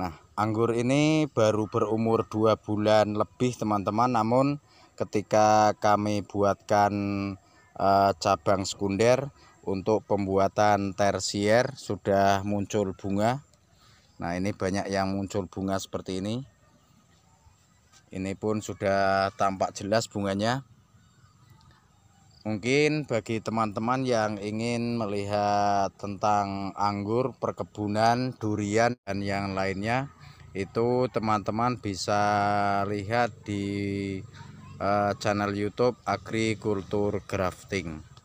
Nah, anggur ini baru berumur dua bulan lebih teman-teman, namun ketika kami buatkan e, cabang sekunder untuk pembuatan tersier sudah muncul bunga. Nah, ini banyak yang muncul bunga seperti ini. Ini pun sudah tampak jelas bunganya. Mungkin bagi teman-teman yang ingin melihat tentang anggur, perkebunan, durian, dan yang lainnya, itu teman-teman bisa lihat di eh, channel YouTube Agrikultur Grafting.